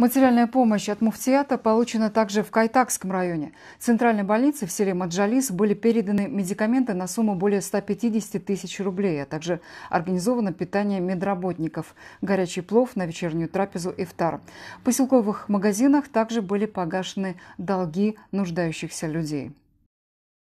Материальная помощь от муфтията получена также в Кайтакском районе. В центральной больнице в селе Маджалис были переданы медикаменты на сумму более 150 тысяч рублей, а также организовано питание медработников, горячий плов на вечернюю трапезу и ифтар. В поселковых магазинах также были погашены долги нуждающихся людей.